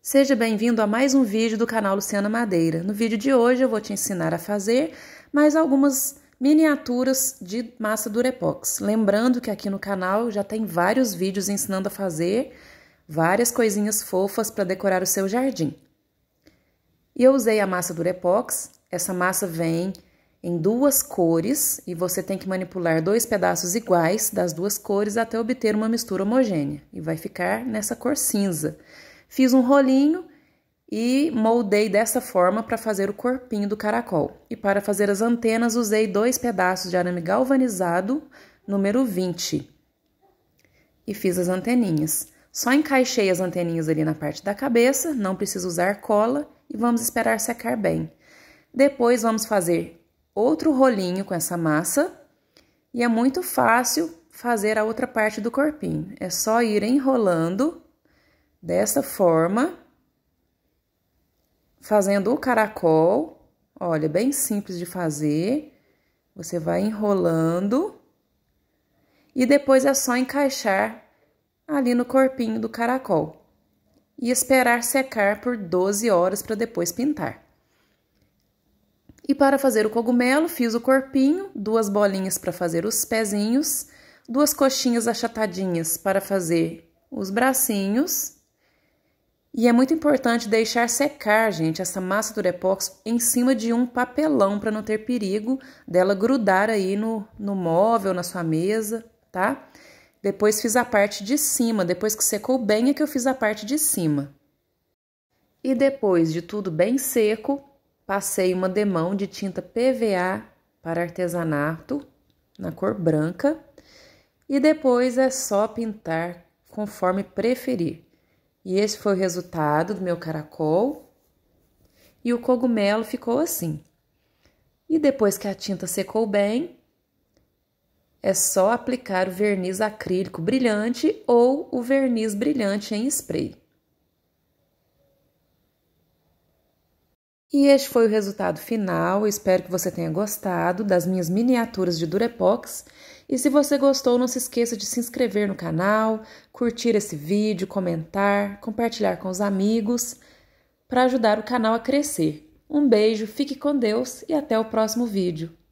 Seja bem-vindo a mais um vídeo do canal Luciana Madeira. No vídeo de hoje eu vou te ensinar a fazer mais algumas miniaturas de massa durepox. Lembrando que aqui no canal já tem vários vídeos ensinando a fazer várias coisinhas fofas para decorar o seu jardim. E eu usei a massa durepox. Essa massa vem em duas cores e você tem que manipular dois pedaços iguais das duas cores até obter uma mistura homogênea. E vai ficar nessa cor cinza. Fiz um rolinho e moldei dessa forma para fazer o corpinho do caracol. E para fazer as antenas, usei dois pedaços de arame galvanizado, número 20. E fiz as anteninhas. Só encaixei as anteninhas ali na parte da cabeça, não preciso usar cola e vamos esperar secar bem. Depois vamos fazer outro rolinho com essa massa e é muito fácil fazer a outra parte do corpinho. É só ir enrolando dessa forma, fazendo o caracol. Olha, bem simples de fazer. Você vai enrolando e depois é só encaixar ali no corpinho do caracol e esperar secar por 12 horas para depois pintar. E para fazer o cogumelo, fiz o corpinho, duas bolinhas para fazer os pezinhos, duas coxinhas achatadinhas para fazer os bracinhos e é muito importante deixar secar, gente, essa massa do Durepox em cima de um papelão para não ter perigo dela grudar aí no, no móvel, na sua mesa, tá? Depois fiz a parte de cima, depois que secou bem é que eu fiz a parte de cima. E depois de tudo bem seco, passei uma demão de tinta PVA para artesanato na cor branca. E depois é só pintar conforme preferir. E esse foi o resultado do meu caracol. E o cogumelo ficou assim. E depois que a tinta secou bem, é só aplicar o verniz acrílico brilhante ou o verniz brilhante em spray. E este foi o resultado final. Espero que você tenha gostado das minhas miniaturas de Durepox. E se você gostou, não se esqueça de se inscrever no canal, curtir esse vídeo, comentar, compartilhar com os amigos para ajudar o canal a crescer. Um beijo, fique com Deus e até o próximo vídeo.